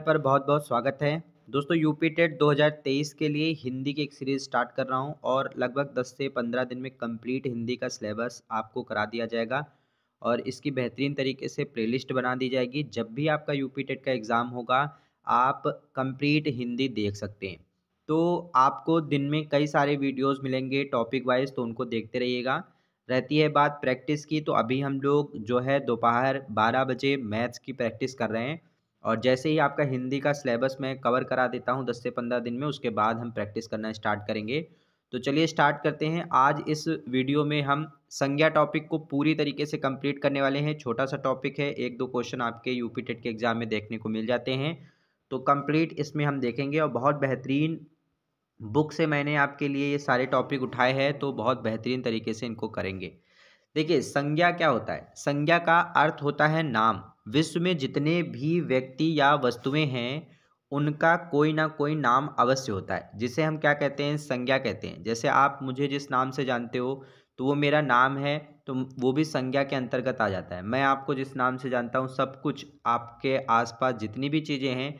पर बहुत बहुत स्वागत है दोस्तों यूपी टेट 2023 के लिए हिंदी की एक सीरीज़ स्टार्ट कर रहा हूं और लगभग 10 से 15 दिन में कंप्लीट हिंदी का सिलेबस आपको करा दिया जाएगा और इसकी बेहतरीन तरीके से प्लेलिस्ट बना दी जाएगी जब भी आपका यूपी टेट का एग्ज़ाम होगा आप कंप्लीट हिंदी देख सकते हैं तो आपको दिन में कई सारे वीडियोज़ मिलेंगे टॉपिक वाइज तो उनको देखते रहिएगा रहती है बात प्रैक्टिस की तो अभी हम लोग जो है दोपहर बारह बजे मैथ्स की प्रैक्टिस कर रहे हैं और जैसे ही आपका हिंदी का सिलेबस मैं कवर करा देता हूँ दस से पंद्रह दिन में उसके बाद हम प्रैक्टिस करना स्टार्ट करेंगे तो चलिए स्टार्ट करते हैं आज इस वीडियो में हम संज्ञा टॉपिक को पूरी तरीके से कंप्लीट करने वाले हैं छोटा सा टॉपिक है एक दो क्वेश्चन आपके यूपी टेट के एग्ज़ाम में देखने को मिल जाते हैं तो कंप्लीट इसमें हम देखेंगे और बहुत बेहतरीन बुक से मैंने आपके लिए ये सारे टॉपिक उठाए हैं तो बहुत बेहतरीन तरीके से इनको करेंगे देखिए संज्ञा क्या होता है संज्ञा का अर्थ होता है नाम विश्व में जितने भी व्यक्ति या वस्तुएं हैं उनका कोई ना कोई नाम अवश्य होता है जिसे हम क्या कहते हैं संज्ञा कहते हैं जैसे आप मुझे जिस नाम से जानते हो तो वो मेरा नाम है तो वो भी संज्ञा के अंतर्गत आ जाता है मैं आपको जिस नाम से जानता हूँ सब कुछ आपके आसपास जितनी भी चीज़ें हैं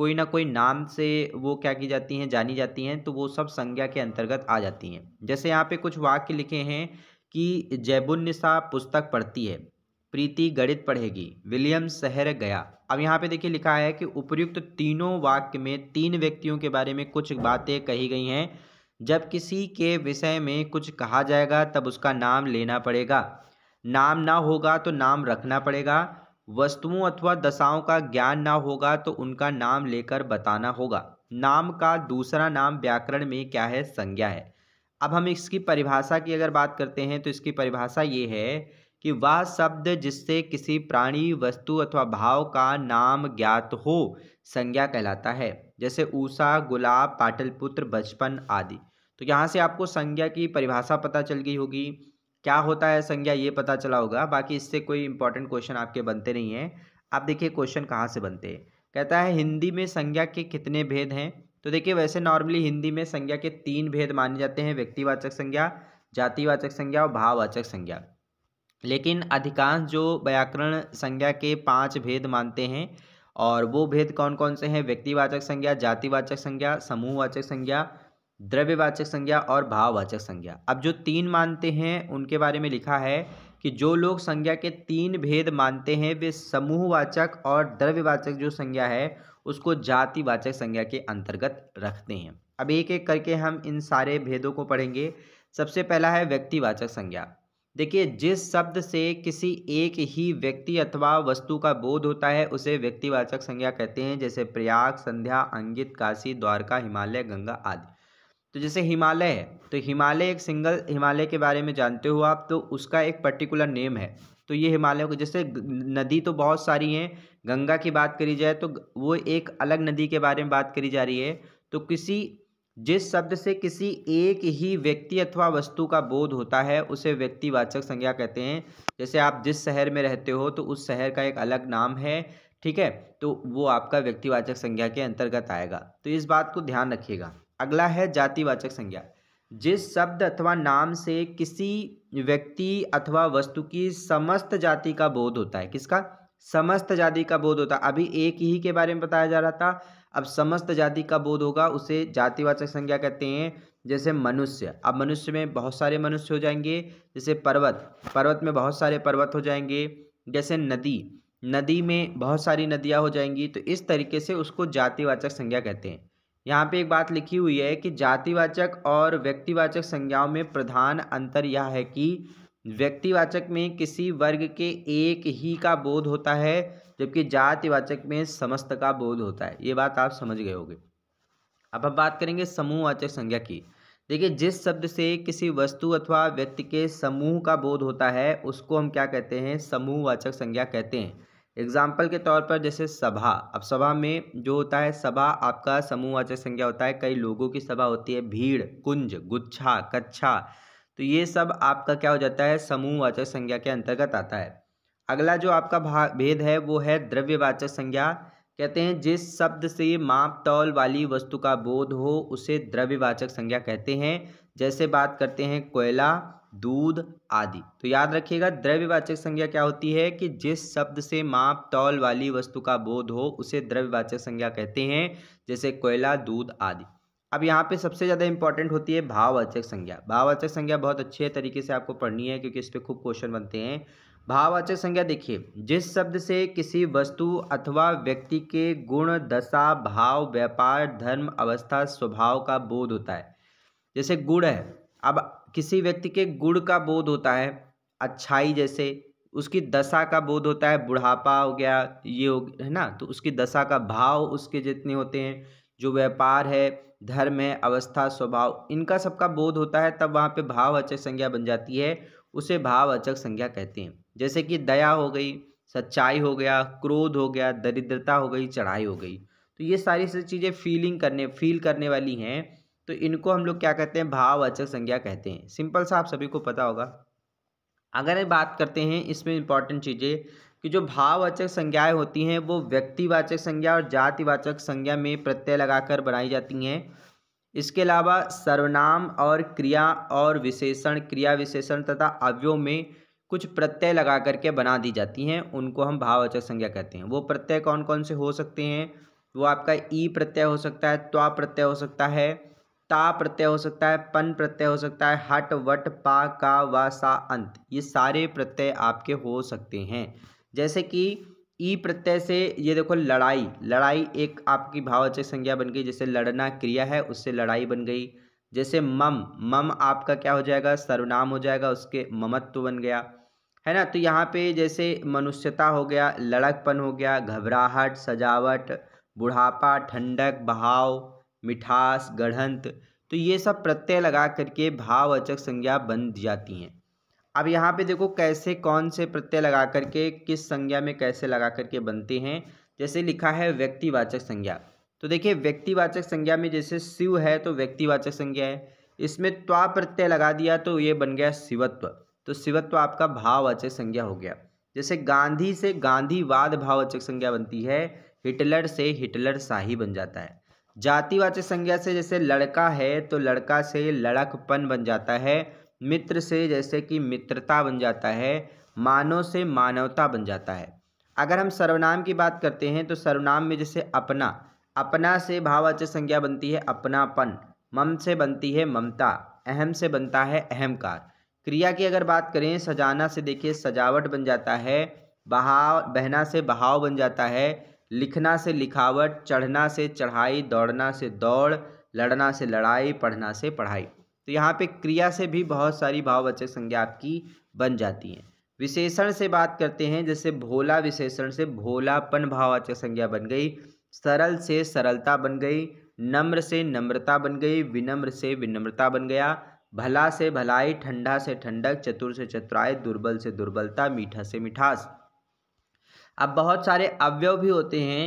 कोई ना कोई नाम से वो क्या की जाती हैं जानी जाती हैं तो वो सब संज्ञा के अंतर्गत आ जाती हैं जैसे यहाँ पे कुछ वाक्य लिखे हैं कि जैबुलनिसा पुस्तक पढ़ती है प्रीति गणित पढ़ेगी विलियम शहर गया अब यहाँ पे देखिए लिखा है कि उपयुक्त तीनों वाक्य में तीन व्यक्तियों के बारे में कुछ बातें कही गई हैं जब किसी के विषय में कुछ कहा जाएगा तब उसका नाम लेना पड़ेगा नाम ना होगा तो नाम रखना पड़ेगा वस्तुओं अथवा दशाओं का ज्ञान ना होगा तो उनका नाम लेकर बताना होगा नाम का दूसरा नाम व्याकरण में क्या है संज्ञा है अब हम इसकी परिभाषा की अगर बात करते हैं तो इसकी परिभाषा ये है कि वह शब्द जिससे किसी प्राणी वस्तु अथवा भाव का नाम ज्ञात हो संज्ञा कहलाता है जैसे ऊषा गुलाब पाटलपुत्र बचपन आदि तो यहाँ से आपको संज्ञा की परिभाषा पता चल गई होगी क्या होता है संज्ञा ये पता चला होगा बाकी इससे कोई इंपॉर्टेंट क्वेश्चन आपके बनते नहीं हैं आप देखिए क्वेश्चन कहाँ से बनते हैं कहता है हिंदी में संज्ञा के कितने भेद हैं तो देखिए वैसे नॉर्मली हिंदी में संज्ञा के तीन भेद माने जाते हैं व्यक्तिवाचक संज्ञा जातिवाचक संज्ञा और भाववाचक संज्ञा लेकिन अधिकांश जो व्याकरण संज्ञा के पांच भेद मानते हैं और वो भेद कौन कौन से हैं व्यक्तिवाचक संज्ञा जातिवाचक संज्ञा समूहवाचक संज्ञा द्रव्यवाचक संज्ञा और भाववाचक संज्ञा अब जो तीन मानते हैं उनके बारे में लिखा है कि जो लोग संज्ञा के तीन भेद मानते हैं वे समूहवाचक और द्रव्यवाचक जो संज्ञा है उसको जातिवाचक संज्ञा के अंतर्गत रखते हैं अब एक एक करके हम इन सारे भेदों को पढ़ेंगे सबसे पहला है व्यक्तिवाचक संज्ञा देखिए जिस शब्द से किसी एक ही व्यक्ति अथवा वस्तु का बोध होता है उसे व्यक्तिवाचक संज्ञा कहते हैं जैसे प्रयाग संध्या अंगित काशी द्वारका हिमालय गंगा आदि तो जैसे हिमालय है तो हिमालय एक सिंगल हिमालय के बारे में जानते हो आप तो उसका एक पर्टिकुलर नेम है तो ये हिमालय को जैसे नदी तो बहुत सारी हैं गंगा की बात करी जाए तो वो एक अलग नदी के बारे में बात करी जा रही है तो किसी जिस शब्द से किसी एक ही व्यक्ति अथवा वस्तु का बोध होता है उसे व्यक्तिवाचक संज्ञा कहते हैं जैसे आप जिस शहर में रहते हो तो उस शहर का एक अलग नाम है ठीक है तो वो आपका व्यक्तिवाचक संज्ञा के अंतर्गत आएगा तो इस बात को ध्यान रखिएगा अगला है जातिवाचक संज्ञा जिस शब्द अथवा नाम से किसी व्यक्ति अथवा वस्तु की समस्त जाति का बोध होता है किसका समस्त जाति का बोध होता है अभी एक ही के बारे में बताया जा रहा था अब समस्त जाति का बोध होगा उसे जातिवाचक संज्ञा कहते हैं जैसे मनुष्य अब मनुष्य में बहुत सारे मनुष्य हो जाएंगे जैसे पर्वत पर्वत में बहुत सारे पर्वत हो जाएंगे जैसे नदी नदी में बहुत सारी नदियाँ हो जाएंगी तो इस तरीके से उसको जातिवाचक संज्ञा कहते हैं यहाँ पे एक बात लिखी हुई है कि जातिवाचक और व्यक्तिवाचक संज्ञाओं में प्रधान अंतर यह है कि व्यक्तिवाचक में किसी वर्ग के एक ही का बोध होता है जबकि जातिवाचक में समस्त का बोध होता है ये बात आप समझ गए होंगे अब हम बात करेंगे समूहवाचक संज्ञा की देखिए जिस शब्द से किसी वस्तु अथवा व्यक्ति के समूह का बोध होता है उसको हम क्या कहते हैं समूहवाचक संज्ञा कहते हैं एग्जाम्पल के तौर पर जैसे सभा अब सभा में जो होता है सभा आपका समूहवाचक संज्ञा होता है कई लोगों की सभा होती है भीड़ कुंज गुच्छा कच्छा तो ये सब आपका क्या हो जाता है समूहवाचक संज्ञा के अंतर्गत आता है अगला जो आपका भेद है वो है द्रव्यवाचक संज्ञा कहते हैं जिस शब्द से माप तौल वाली वस्तु का बोध हो उसे द्रव्यवाचक संज्ञा कहते हैं जैसे बात करते हैं कोयला दूध आदि तो याद रखिएगा द्रव्यवाचक संज्ञा क्या होती है कि जिस शब्द से माप तौल वाली वस्तु का बोध हो उसे द्रव्यवाचक संज्ञा कहते हैं जैसे कोयला दूध आदि अब यहाँ पे सबसे ज़्यादा इंपॉर्टेंट होती है भाववाचक संज्ञा भाववाचक संज्ञा बहुत अच्छे तरीके से आपको पढ़नी है क्योंकि इस पर खूब क्वेश्चन बनते हैं भाववाचक संज्ञा देखिए जिस शब्द से किसी वस्तु अथवा व्यक्ति के गुण दशा भाव व्यापार धर्म अवस्था स्वभाव का बोध होता है जैसे गुण है अब किसी व्यक्ति के गुण का बोध होता है अच्छाई जैसे उसकी दशा का बोध होता है बुढ़ापा हो गया ये हो है ना तो उसकी दशा का भाव उसके जितने होते हैं जो व्यापार है धर्म है अवस्था स्वभाव इनका सबका बोध होता है तब वहाँ पे अचक संज्ञा बन जाती है उसे अचक संज्ञा कहते हैं जैसे कि दया हो गई सच्चाई हो गया क्रोध हो गया दरिद्रता हो गई चढ़ाई हो गई तो ये सारी सारी चीज़ें फीलिंग करने फील करने वाली हैं तो इनको हम लोग क्या कहते हैं अचक संज्ञा कहते हैं सिंपल सा आप सभी को पता होगा अगर बात करते हैं इसमें इम्पॉर्टेंट चीज़ें कि जो भाववाचक संज्ञाएं होती हैं वो व्यक्तिवाचक संज्ञा और जातिवाचक संज्ञा में प्रत्यय लगाकर बनाई जाती हैं इसके अलावा सर्वनाम और क्रिया और विशेषण क्रिया विशेषण तथा अव्यों में कुछ प्रत्यय लगा करके बना दी जाती हैं उनको हम भाववाचक संज्ञा कहते हैं वो प्रत्यय कौन कौन से हो सकते हैं वो आपका ई प्रत्यय हो सकता है त्वा प्रत्यय हो सकता है ता प्रत्यय हो सकता है पन प्रत्यय हो सकता है हट वट पा का व सा अंत ये सारे प्रत्यय आपके हो सकते हैं जैसे कि ई प्रत्यय से ये देखो लड़ाई लड़ाई एक आपकी भाववाचक संज्ञा बन गई जैसे लड़ना क्रिया है उससे लड़ाई बन गई जैसे मम मम आपका क्या हो जाएगा सर्वनाम हो जाएगा उसके ममत्व बन गया है ना तो यहाँ पे जैसे मनुष्यता हो गया लड़कपन हो गया घबराहट सजावट बुढ़ापा ठंडक बहाव मिठास गढ़ंत तो ये सब प्रत्यय लगा करके भाववाचक संज्ञा बन जाती हैं अब यहाँ पे देखो कैसे कौन से प्रत्यय लगा करके किस संज्ञा में कैसे लगा करके बनते हैं जैसे लिखा है व्यक्तिवाचक संज्ञा तो देखिए व्यक्तिवाचक संज्ञा में जैसे शिव है तो व्यक्तिवाचक संज्ञा है इसमें त्वा प्रत्यय लगा दिया तो ये बन गया शिवत्व तो शिवत्व आपका भाववाचक संज्ञा हो गया जैसे गांधी से गांधीवाद भाववाचक संज्ञा बनती है हिटलर से हिटलर शाही बन जाता है जातिवाचक संज्ञा से जैसे लड़का है तो लड़का से लड़कपन बन जाता है मित्र से जैसे कि मित्रता बन जाता है मानव से मानवता बन जाता है अगर हम सर्वनाम की बात करते हैं तो सर्वनाम में जैसे अपना अपना से भावाच्य संज्ञा बनती है अपनापन मम से बनती है ममता अहम से बनता है अहमकार क्रिया की अगर बात करें सजाना से देखिए सजावट बन जाता है बहाव बहना से बहाव बन जाता है लिखना से लिखावट चढ़ना से चढ़ाई दौड़ना से दौड़ लड़ना से लड़ाई पढ़ना से पढ़ाई तो यहाँ पे क्रिया से भी बहुत सारी भाववाचक संज्ञा आपकी बन जाती हैं विशेषण से बात करते हैं जैसे भोला विशेषण से भोलापन भाववाचक संज्ञा बन गई सरल से सरलता बन गई नम्र से नम्रता बन गई विनम्र से विनम्रता बन गया भला से भलाई ठंडा से ठंडक चतुर से चतुराई दुर्बल से दुर्बलता मीठा से मिठास अब बहुत सारे अवयव भी होते हैं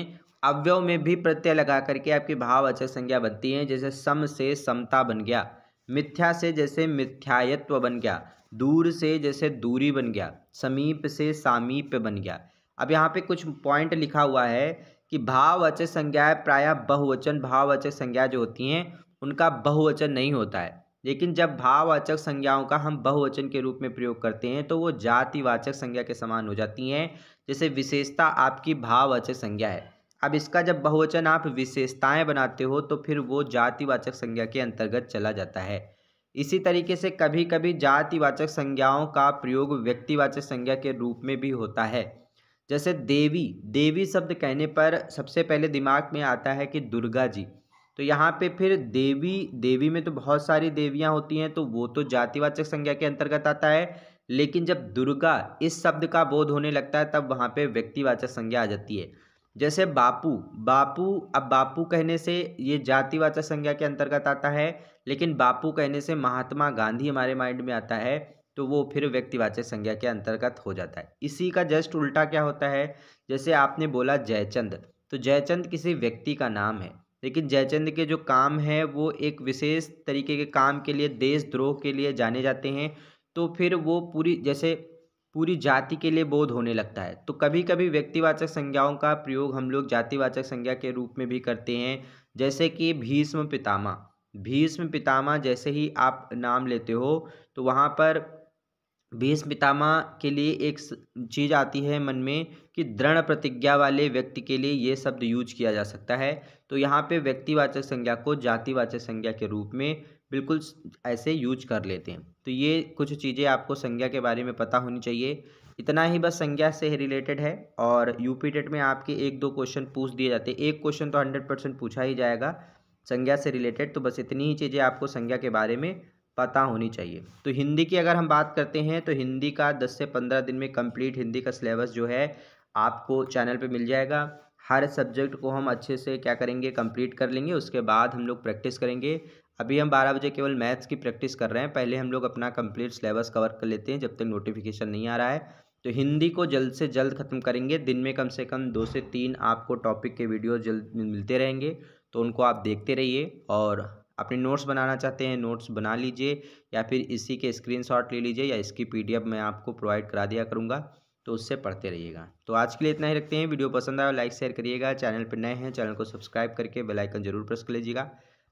अवयव में भी प्रत्यय लगा करके आपकी भाववाचक संज्ञा बनती है जैसे सम से समता बन गया मिथ्या से जैसे मिथ्यायत्व बन गया दूर से जैसे दूरी बन गया समीप से सामीप्य बन गया अब यहाँ पे कुछ पॉइंट लिखा हुआ है कि भाववाचक संज्ञा प्रायः बहुवचन भाववाचक संज्ञा जो होती हैं उनका बहुवचन नहीं होता है लेकिन जब भाववाचक संज्ञाओं का हम बहुवचन के रूप में प्रयोग करते हैं तो वो जातिवाचक संज्ञा के समान हो जाती हैं जैसे विशेषता आपकी भाववाचक संज्ञा है अब इसका जब बहुवचन आप विशेषताएं बनाते हो तो फिर वो जातिवाचक संज्ञा के अंतर्गत चला जाता है इसी तरीके से कभी कभी जातिवाचक संज्ञाओं का प्रयोग व्यक्तिवाचक संज्ञा के रूप में भी होता है जैसे देवी देवी शब्द कहने पर सबसे पहले दिमाग में आता है कि दुर्गा जी तो यहाँ पे फिर देवी देवी में तो बहुत सारी देवियाँ होती हैं तो वो तो जातिवाचक संज्ञा के अंतर्गत आता है लेकिन जब दुर्गा इस शब्द का बोध होने लगता है तब वहाँ पे व्यक्तिवाचक संज्ञा आ जाती है जैसे बापू बापू अब बापू कहने से ये जातिवाचक संज्ञा के अंतर्गत आता है लेकिन बापू कहने से महात्मा गांधी हमारे माइंड में आता है तो वो फिर व्यक्तिवाचक संज्ञा के अंतर्गत हो जाता है इसी का जस्ट उल्टा क्या होता है जैसे आपने बोला जयचंद तो जयचंद किसी व्यक्ति का नाम है लेकिन जयचंद के जो काम है वो एक विशेष तरीके के काम के लिए देशद्रोह के लिए जाने जाते हैं तो फिर वो पूरी जैसे पूरी जाति के लिए बोध होने लगता है तो कभी कभी व्यक्तिवाचक संज्ञाओं का प्रयोग हम लोग जातिवाचक संज्ञा के रूप में भी करते हैं जैसे कि भीष्म पितामा भीष्म पितामा जैसे ही आप नाम लेते हो तो वहाँ पर भीष्म पितामा के लिए एक चीज़ आती है मन में कि दृढ़ प्रतिज्ञा वाले व्यक्ति के लिए ये शब्द यूज किया जा सकता है तो यहाँ पे व्यक्तिवाचक संज्ञा को जातिवाचक संज्ञा के रूप में बिल्कुल ऐसे यूज कर लेते हैं तो ये कुछ चीज़ें आपको संज्ञा के बारे में पता होनी चाहिए इतना ही बस संज्ञा से रिलेटेड है और यूपी टेट में आपके एक दो क्वेश्चन पूछ दिए जाते हैं एक क्वेश्चन तो हंड्रेड परसेंट पूछा ही जाएगा संज्ञा से रिलेटेड तो बस इतनी ही चीज़ें आपको संज्ञा के बारे में पता होनी चाहिए तो हिंदी की अगर हम बात करते हैं तो हिंदी का दस से पंद्रह दिन में कम्प्लीट हिंदी का सिलेबस जो है आपको चैनल पर मिल जाएगा हर सब्जेक्ट को हम अच्छे से क्या करेंगे कंप्लीट कर लेंगे उसके बाद हम लोग प्रैक्टिस करेंगे अभी हम बारह बजे केवल मैथ्स की प्रैक्टिस कर रहे हैं पहले हम लोग अपना कंप्लीट सिलेबस कवर कर लेते हैं जब तक नोटिफिकेशन नहीं आ रहा है तो हिंदी को जल्द से जल्द ख़त्म करेंगे दिन में कम से कम दो से तीन आपको टॉपिक के वीडियो जल्द मिलते रहेंगे तो उनको आप देखते रहिए और अपने नोट्स बनाना चाहते हैं नोट्स बना लीजिए या फिर इसी के स्क्रीन ले लीजिए या इसकी पी मैं आपको प्रोवाइड करा दिया करूँगा तो उससे पढ़ते रहिएगा तो आज के लिए इतना ही रखते हैं वीडियो पसंद आया लाइक शेयर करिएगा चैनल पर नए हैं चैनल को सब्सक्राइब करके बेलाइकन जरूर प्रेस कर लीजिएगा